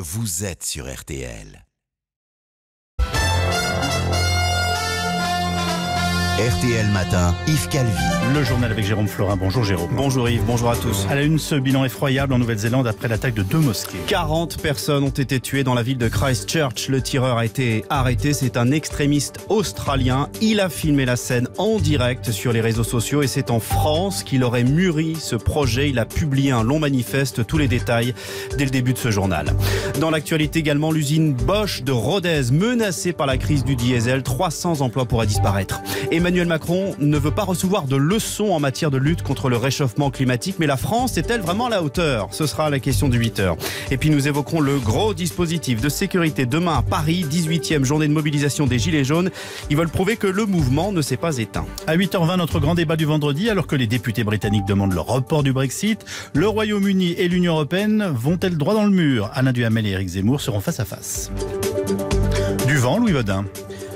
Vous êtes sur RTL. RTL Matin, Yves Calvi. Le journal avec Jérôme Florin. Bonjour Jérôme. Bonjour Yves, bonjour à tous. À la une, ce bilan effroyable en Nouvelle-Zélande après l'attaque de deux mosquées. 40 personnes ont été tuées dans la ville de Christchurch. Le tireur a été arrêté. C'est un extrémiste australien. Il a filmé la scène en direct sur les réseaux sociaux et c'est en France qu'il aurait mûri ce projet. Il a publié un long manifeste, tous les détails dès le début de ce journal. Dans l'actualité également, l'usine Bosch de Rodez menacée par la crise du diesel. 300 emplois pourraient disparaître. Emmanuel Macron ne veut pas recevoir de leçons en matière de lutte contre le réchauffement climatique, mais la France est-elle vraiment à la hauteur Ce sera la question du 8h. Et puis nous évoquerons le gros dispositif de sécurité demain à Paris, 18e journée de mobilisation des Gilets jaunes. Ils veulent prouver que le mouvement ne s'est pas éteint. À 8h20, notre grand débat du vendredi, alors que les députés britanniques demandent le report du Brexit, le Royaume-Uni et l'Union européenne vont-elles droit dans le mur Alain Duhamel et Eric Zemmour seront face à face. Du vent, Louis Vaudin.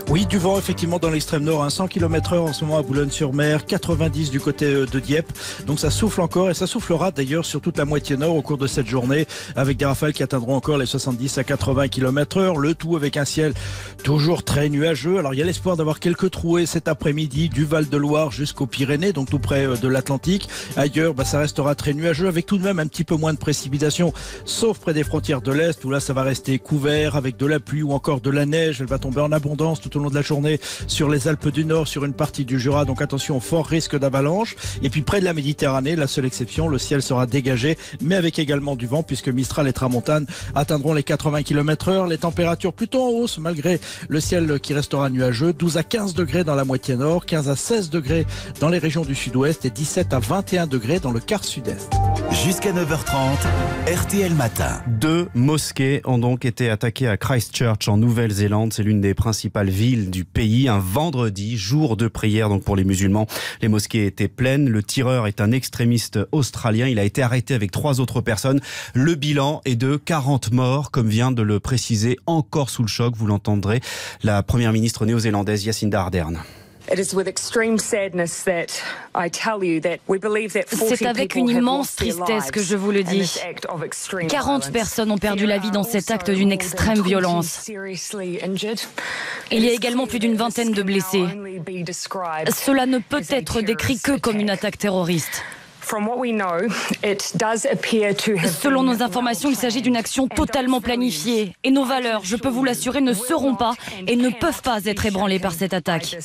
Oui, du vent effectivement dans l'extrême nord, 100 hein. km/h en ce moment à Boulogne-sur-Mer, 90 du côté euh, de Dieppe. Donc ça souffle encore et ça soufflera d'ailleurs sur toute la moitié nord au cours de cette journée avec des rafales qui atteindront encore les 70 à 80 km/h. Le tout avec un ciel toujours très nuageux. Alors il y a l'espoir d'avoir quelques trouées cet après-midi du Val-de-Loire jusqu'aux Pyrénées, donc tout près euh, de l'Atlantique. Ailleurs, bah, ça restera très nuageux avec tout de même un petit peu moins de précipitations, sauf près des frontières de l'Est où là ça va rester couvert avec de la pluie ou encore de la neige. Elle va tomber en abondance tout au long de la journée sur les Alpes du Nord, sur une partie du Jura. Donc attention, fort risque d'avalanche. Et puis près de la Méditerranée, la seule exception, le ciel sera dégagé, mais avec également du vent, puisque Mistral et Tramontane atteindront les 80 km heure. Les températures plutôt en hausse, malgré le ciel qui restera nuageux. 12 à 15 degrés dans la moitié nord, 15 à 16 degrés dans les régions du sud-ouest et 17 à 21 degrés dans le quart sud-est. Jusqu'à 9h30, RTL Matin. Deux mosquées ont donc été attaquées à Christchurch en Nouvelle-Zélande. C'est l'une des principales villes du pays. Un vendredi, jour de prière donc pour les musulmans. Les mosquées étaient pleines. Le tireur est un extrémiste australien. Il a été arrêté avec trois autres personnes. Le bilan est de 40 morts, comme vient de le préciser encore sous le choc, vous l'entendrez, la première ministre néo-zélandaise Jacinda Ardern. C'est avec une immense tristesse que je vous le dis. 40 personnes ont perdu la vie dans cet acte d'une extrême violence. Il y a également plus d'une vingtaine de blessés. Cela ne peut être décrit que comme une attaque terroriste. Selon nos informations, il s'agit d'une action totalement planifiée. Et nos valeurs, je peux vous l'assurer, ne seront pas et ne peuvent pas être ébranlées par cette attaque.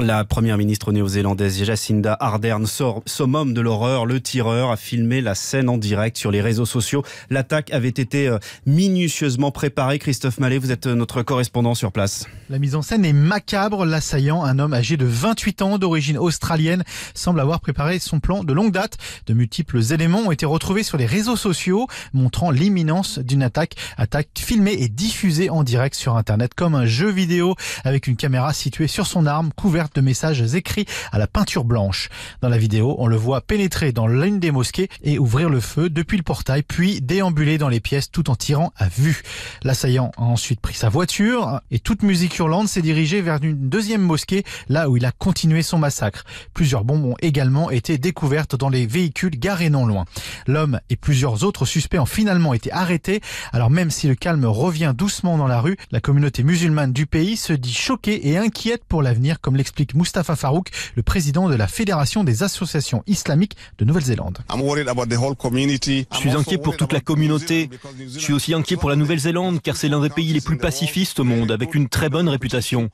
La première ministre néo-zélandaise Jacinda Ardern sort summum de l'horreur. Le tireur a filmé la scène en direct sur les réseaux sociaux. L'attaque avait été euh, minutieusement préparée. Christophe Mallet, vous êtes euh, notre correspondant sur place. La mise en scène est macabre. L'assaillant, un homme âgé de 28 ans d'origine australienne, semble avoir préparé son plan de longue date. De multiples éléments ont été retrouvés sur les réseaux sociaux montrant l'imminence d'une attaque. Attaque filmée et diffusée en direct sur Internet comme un jeu vidéo avec une caméra située sur son arme couverte de messages écrits à la peinture blanche. Dans la vidéo, on le voit pénétrer dans l'une des mosquées et ouvrir le feu depuis le portail, puis déambuler dans les pièces tout en tirant à vue. L'assaillant a ensuite pris sa voiture et toute musique hurlante s'est dirigée vers une deuxième mosquée, là où il a continué son massacre. Plusieurs bombes ont également été découvertes dans les véhicules garés non loin. L'homme et plusieurs autres suspects ont finalement été arrêtés. Alors même si le calme revient doucement dans la rue, la communauté musulmane du pays se dit choquée et inquiète pour l'avenir, comme l'explique explique Mustafa Farouk, le président de la Fédération des associations islamiques de Nouvelle-Zélande. Je suis inquiet pour toute la communauté. Je suis aussi inquiet pour la Nouvelle-Zélande car c'est l'un des pays les plus pacifistes au monde avec une très bonne réputation.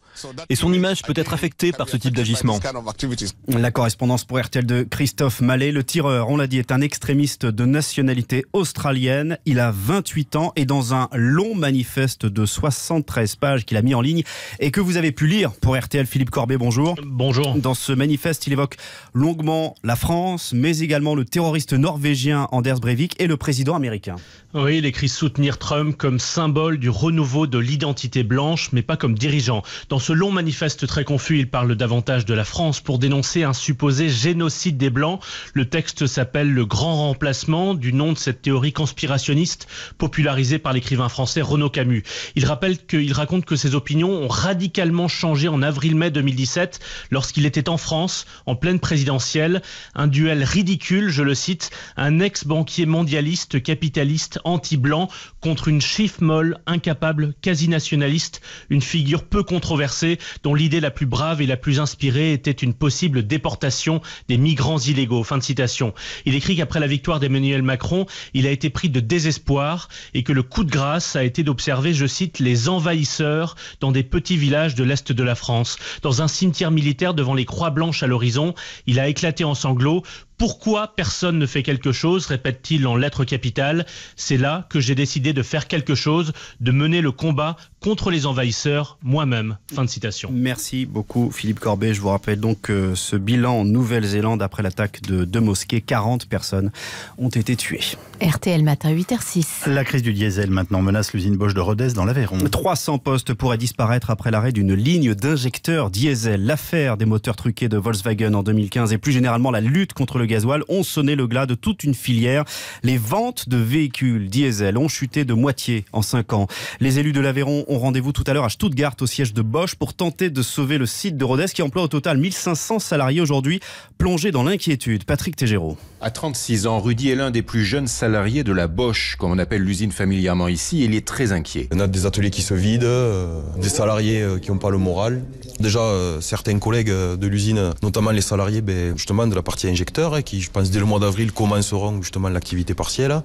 Et son image peut être affectée par ce type d'agissement. La correspondance pour RTL de Christophe Mallet, le tireur, on l'a dit, est un extrémiste de nationalité australienne. Il a 28 ans et dans un long manifeste de 73 pages qu'il a mis en ligne et que vous avez pu lire pour RTL Philippe Corbet, bon bonjour. Bonjour. Dans ce manifeste, il évoque longuement la France, mais également le terroriste norvégien Anders Breivik et le président américain. Oui, il écrit soutenir Trump comme symbole du renouveau de l'identité blanche, mais pas comme dirigeant. Dans ce long manifeste très confus, il parle davantage de la France pour dénoncer un supposé génocide des Blancs. Le texte s'appelle Le Grand Remplacement, du nom de cette théorie conspirationniste popularisée par l'écrivain français Renaud Camus. Il rappelle raconte que ses opinions ont radicalement changé en avril-mai 2017 lorsqu'il était en France, en pleine présidentielle. Un duel ridicule, je le cite, un ex-banquier mondialiste, capitaliste, anti-blanc, contre une chiffre molle, incapable, quasi-nationaliste, une figure peu controversée, dont l'idée la plus brave et la plus inspirée était une possible déportation des migrants illégaux. Fin de citation. Il écrit qu'après la victoire d'Emmanuel Macron, il a été pris de désespoir et que le coup de grâce a été d'observer, je cite, les envahisseurs dans des petits villages de l'Est de la France. Dans un militaire devant les croix blanches à l'horizon. Il a éclaté en sanglots. Pourquoi personne ne fait quelque chose répète-t-il en lettres capitales. C'est là que j'ai décidé de faire quelque chose, de mener le combat contre les envahisseurs moi-même. Fin de citation. Merci beaucoup Philippe Corbet. Je vous rappelle donc ce bilan en Nouvelle-Zélande après l'attaque de deux mosquées, 40 personnes ont été tuées. RTL Matin 8h06. La crise du diesel maintenant menace l'usine Bosch de Rodez dans l'Aveyron. 300 postes pourraient disparaître après l'arrêt d'une ligne d'injecteurs diesel. L'affaire des moteurs truqués de Volkswagen en 2015 et plus généralement la lutte contre le gasoil ont sonné le glas de toute une filière. Les ventes de véhicules diesel ont chuté de moitié en 5 ans. Les élus de l'Aveyron ont rendez-vous tout à l'heure à Stuttgart au siège de Bosch pour tenter de sauver le site de Rodez qui emploie au total 1500 salariés aujourd'hui, plongé dans l'inquiétude. Patrick Tégéraud. À 36 ans, Rudy est l'un des plus jeunes salariés de la Bosch, comme on appelle l'usine familièrement ici, et il est très inquiet. On a des ateliers qui se vident, euh, des salariés euh, qui n'ont pas le moral. Déjà, euh, certains collègues de l'usine, notamment les salariés ben, justement de la partie injecteur, qui, je pense, dès le mois d'avril, commenceront justement l'activité partielle hein,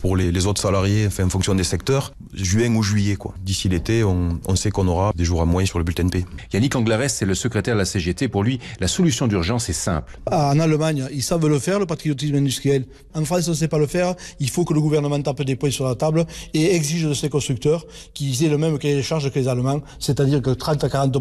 pour les, autres salariés, enfin, en fonction des secteurs, juin ou juillet. quoi. D'ici l'été, on, sait qu'on aura des jours à moins sur le bulletin P. Yannick Anglares, c'est le secrétaire de la CGT. Pour lui, la solution d'urgence est simple. Ah, en Allemagne, ils savent le faire, le patriotisme industriel. En France, on ne sait pas le faire. Il faut que le gouvernement tape des points sur la table et exige de ses constructeurs qu'ils aient le même cahier des charges que les Allemands, c'est-à-dire que 30 à 40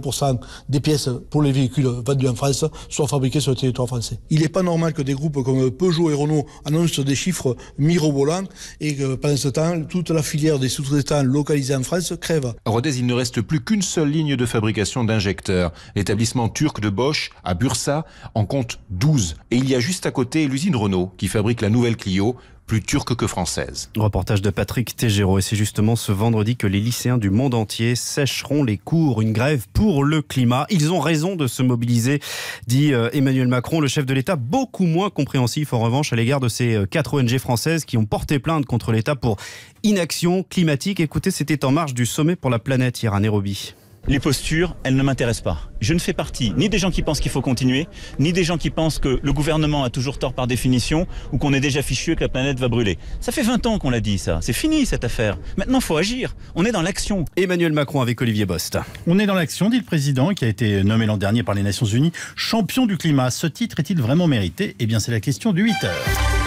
des pièces pour les véhicules vendus en France soient fabriquées sur le territoire français. Il n'est pas normal que des des groupes comme Peugeot et Renault annoncent des chiffres mirobolants et que pendant ce temps, toute la filière des sous-traitants localisés en France crève. Rodez, il ne reste plus qu'une seule ligne de fabrication d'injecteurs. L'établissement turc de Bosch à Bursa en compte 12. Et il y a juste à côté l'usine Renault qui fabrique la nouvelle Clio plus turque que française. Reportage de Patrick Tégéraud. Et c'est justement ce vendredi que les lycéens du monde entier sécheront les cours. Une grève pour le climat. Ils ont raison de se mobiliser, dit euh, Emmanuel Macron, le chef de l'État, beaucoup moins compréhensif en revanche à l'égard de ces euh, quatre ONG françaises qui ont porté plainte contre l'État pour inaction climatique. Écoutez, c'était en marge du sommet pour la planète hier à Nairobi les postures, elles ne m'intéressent pas. Je ne fais partie ni des gens qui pensent qu'il faut continuer, ni des gens qui pensent que le gouvernement a toujours tort par définition, ou qu'on est déjà fichu et que la planète va brûler. Ça fait 20 ans qu'on l'a dit, ça. C'est fini, cette affaire. Maintenant, il faut agir. On est dans l'action. Emmanuel Macron avec Olivier Bost. On est dans l'action, dit le président, qui a été nommé l'an dernier par les Nations Unies champion du climat. Ce titre est-il vraiment mérité Eh bien, c'est la question du 8 heures.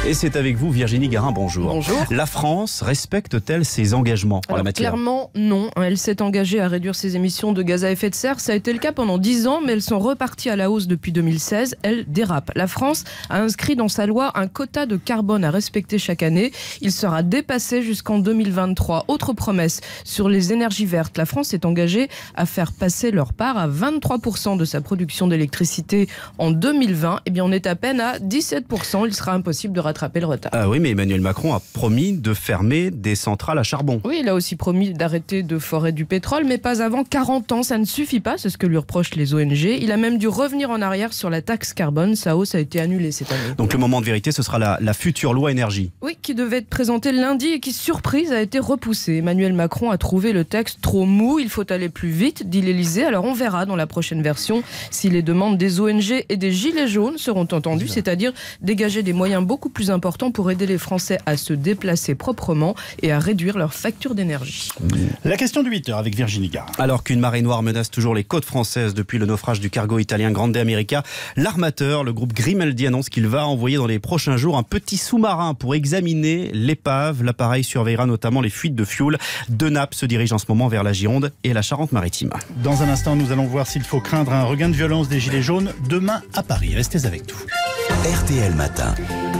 Et c'est avec vous, Virginie Garin, bonjour. Bonjour. La France respecte-t-elle ses engagements en la matière Clairement, non. Elle s'est engagée à réduire ses émissions de gaz à effet de serre. Ça a été le cas pendant 10 ans, mais elles sont reparties à la hausse depuis 2016. Elles dérapent. La France a inscrit dans sa loi un quota de carbone à respecter chaque année. Il sera dépassé jusqu'en 2023. Autre promesse sur les énergies vertes. La France est engagée à faire passer leur part à 23% de sa production d'électricité en 2020. Eh bien, on est à peine à 17%. Il sera impossible de rattraper le retard. Ah oui, mais Emmanuel Macron a promis de fermer des centrales à charbon. Oui, il a aussi promis d'arrêter de forer du pétrole, mais pas avant 40 temps. Ça ne suffit pas, c'est ce que lui reprochent les ONG. Il a même dû revenir en arrière sur la taxe carbone. Sa hausse oh, a été annulée cette année. Donc le moment de vérité, ce sera la, future loi énergie. Oui, qui devait être présentée lundi et qui, surprise, a été repoussée. Emmanuel Macron a trouvé le texte trop mou. Il faut aller plus vite, dit l'Elysée. Alors on verra dans la prochaine version si les demandes des ONG et des Gilets jaunes seront entendues, c'est-à-dire dégager des moyens beaucoup plus importants pour aider les Français à se déplacer proprement et à réduire leur facture d'énergie. La question du 8h avec Virginie Gare. Alors qu'une marée noire menace toujours les côtes françaises depuis le naufrage du cargo italien Grande America. L'armateur, le groupe Grimaldi, annonce qu'il va envoyer dans les prochains jours un petit sous-marin pour examiner l'épave. L'appareil surveillera notamment les fuites de fioul. De Nappes se dirige en ce moment vers la Gironde et la Charente-Maritime. Dans un instant, nous allons voir s'il faut craindre un regain de violence des Gilets jaunes demain à Paris. Restez avec nous. RTL Matin.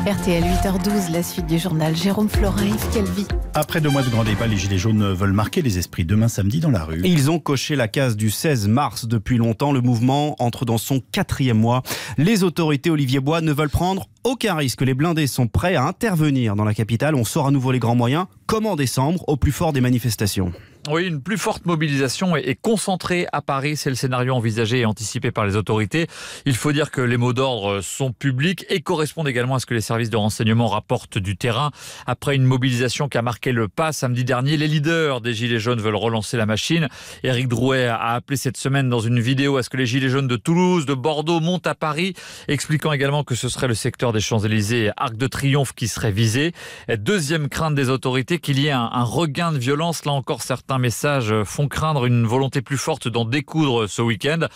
RTL 8h12, la suite du journal. Jérôme Florin, Quelle vie. Après deux mois de grand débat, les Gilets jaunes veulent marquer les esprits demain samedi dans la rue. Ils ont coché la case du 16 mars. Depuis longtemps, le mouvement entre dans son quatrième mois. Les autorités, Olivier Bois, ne veulent prendre aucun risque. Les blindés sont prêts à intervenir dans la capitale. On sort à nouveau les grands moyens, comme en décembre, au plus fort des manifestations. Oui, une plus forte mobilisation est concentrée à Paris, c'est le scénario envisagé et anticipé par les autorités. Il faut dire que les mots d'ordre sont publics et correspondent également à ce que les services de renseignement rapportent du terrain. Après une mobilisation qui a marqué le pas samedi dernier, les leaders des Gilets jaunes veulent relancer la machine. Éric Drouet a appelé cette semaine dans une vidéo à ce que les Gilets jaunes de Toulouse, de Bordeaux montent à Paris, expliquant également que ce serait le secteur des Champs-Élysées Arc de Triomphe qui serait visé. Deuxième crainte des autorités, qu'il y ait un regain de violence. Là encore, certains messages font craindre une volonté plus forte d'en découdre ce week-end.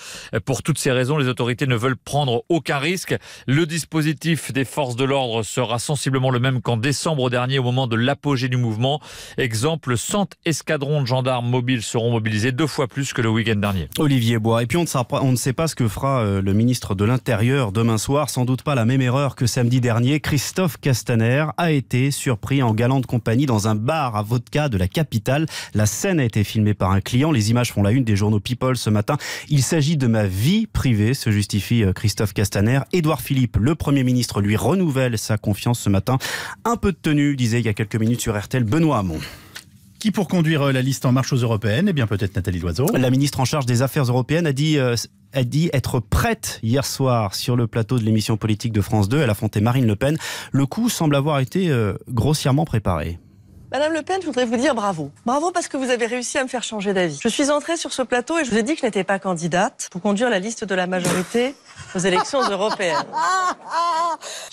Pour toutes ces raisons, les autorités ne veulent prendre aucun risque. Le dispositif des forces de l'ordre sera sensiblement le même qu'en décembre dernier au moment de l'apogée du mouvement. Exemple, 100 escadrons de gendarmes mobiles seront mobilisés deux fois plus que le week-end dernier. Olivier Bois. Et puis on ne, sait pas ce que fera euh, le ministre de l'Intérieur demain soir. Sans doute pas la même erreur que samedi dernier. Christophe Castaner a été surpris en galante compagnie dans un bar à vodka de la capitale. La scène a été filmée par un client. Les images font la une des journaux People ce matin. Il s'agit de ma vie privée, se justifie euh, Christophe Castaner. Édouard Philippe, le Premier ministre, lui renouvelle sa confiance ce matin. Un peu de tenue, disait il y a quelques minutes sur RTL Benoît Hamon. Qui pour conduire euh, la liste en marche aux européennes Eh bien peut-être Nathalie Loiseau. La ministre en charge des Affaires européennes a dit euh, a dit être prête hier soir sur le plateau de l'émission politique de France 2. Elle affrontait Marine Le Pen. Le coup semble avoir été grossièrement préparé. Madame Le Pen, je voudrais vous dire bravo. Bravo parce que vous avez réussi à me faire changer d'avis. Je suis entrée sur ce plateau et je vous ai dit que je n'étais pas candidate pour conduire la liste de la majorité aux élections européennes.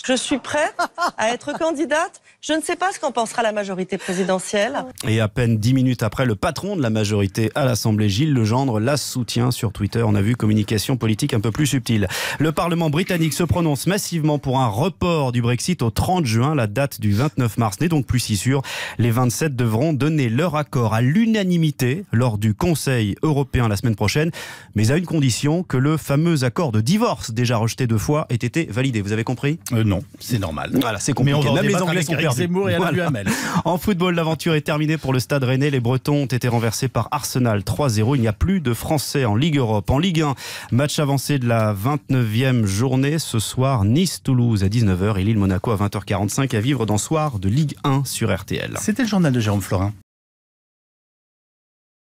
Je suis prête à être candidate. Je ne sais pas ce qu'en pensera la majorité présidentielle. Et à peine dix minutes après, le patron de la majorité à l'Assemblée, Gilles Legendre, la soutient sur Twitter. On a vu communication politique un peu plus subtile. Le Parlement britannique se prononce massivement pour un report du Brexit au 30 juin. La date du 29 mars n'est donc plus si sûre. Les 27 devront donner leur accord à l'unanimité lors du Conseil européen la semaine prochaine, mais à une condition que le fameux accord de divorce déjà rejeté deux fois ait été validé. Vous avez compris euh, Non, c'est normal. Voilà, c'est compliqué. on Même les Anglais sont perdus. En football, l'aventure est terminée pour le Stade Rennais. Les Bretons ont été renversés par Arsenal 3-0. Il n'y a plus de Français en Ligue Europe. En Ligue 1, match avancé de la 29e journée ce soir. Nice-Toulouse à 19h et Lille-Monaco à 20h45 à vivre dans Soir de Ligue 1 sur RTL. C'est le journal de Jérôme Florin.